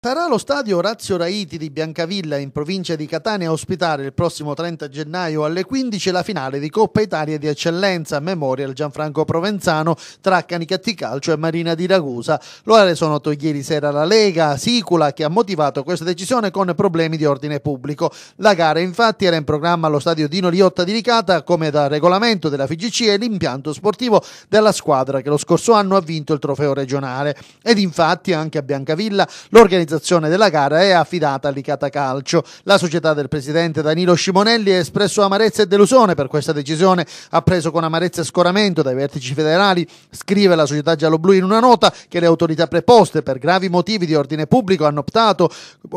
Sarà lo stadio Razio Raiti di Biancavilla in provincia di Catania a ospitare il prossimo 30 gennaio alle 15 la finale di Coppa Italia di Eccellenza Memorial Gianfranco Provenzano tra Canicatti Calcio e Marina di Ragusa. Lo ha reso noto ieri sera la Lega Sicula che ha motivato questa decisione con problemi di ordine pubblico. La gara infatti era in programma allo stadio Dino Liotta di Ricata come da regolamento della FGC e l'impianto sportivo della squadra che lo scorso anno ha vinto il trofeo regionale. Ed infatti anche a Biancavilla l'organizzazione L'organizzazione della gara è affidata all'Icata Calcio. La società del presidente Danilo Scimonelli ha espresso amarezza e delusione per questa decisione, ha preso con amarezza e scoramento dai vertici federali, scrive la società gialloblu in una nota che le autorità preposte per gravi motivi di ordine pubblico hanno optato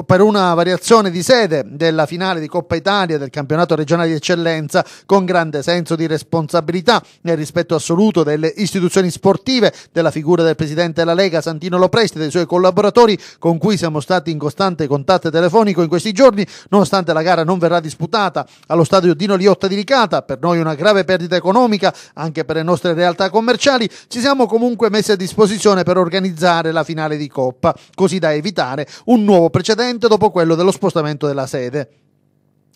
per una variazione di sede della finale di Coppa Italia del campionato regionale di eccellenza con grande senso di responsabilità nel rispetto assoluto delle istituzioni sportive, della figura del presidente della Lega Santino Lopresti e dei suoi collaboratori con cui siamo stati in costante contatto telefonico in questi giorni, nonostante la gara non verrà disputata allo stadio Dino Liotta di Ricata, per noi una grave perdita economica anche per le nostre realtà commerciali, ci siamo comunque messi a disposizione per organizzare la finale di Coppa, così da evitare un nuovo precedente dopo quello dello spostamento della sede.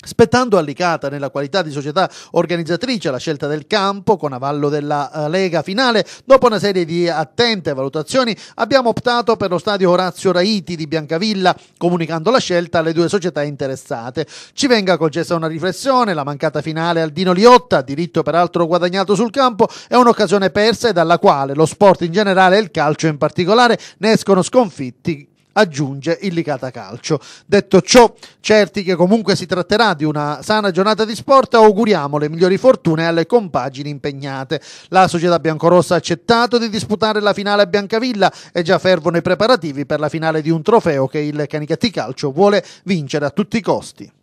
Spettando all'Icata nella qualità di società organizzatrice la scelta del campo con avallo della eh, Lega finale, dopo una serie di attente valutazioni abbiamo optato per lo stadio Orazio Raiti di Biancavilla, comunicando la scelta alle due società interessate. Ci venga concessa una riflessione, la mancata finale al Dino Liotta, diritto peraltro guadagnato sul campo, è un'occasione persa e dalla quale lo sport in generale e il calcio in particolare ne escono sconfitti aggiunge il Licata Calcio. Detto ciò, certi che comunque si tratterà di una sana giornata di sport, auguriamo le migliori fortune alle compagini impegnate. La società biancorossa ha accettato di disputare la finale a Biancavilla e già fervono i preparativi per la finale di un trofeo che il Canicattì Calcio vuole vincere a tutti i costi.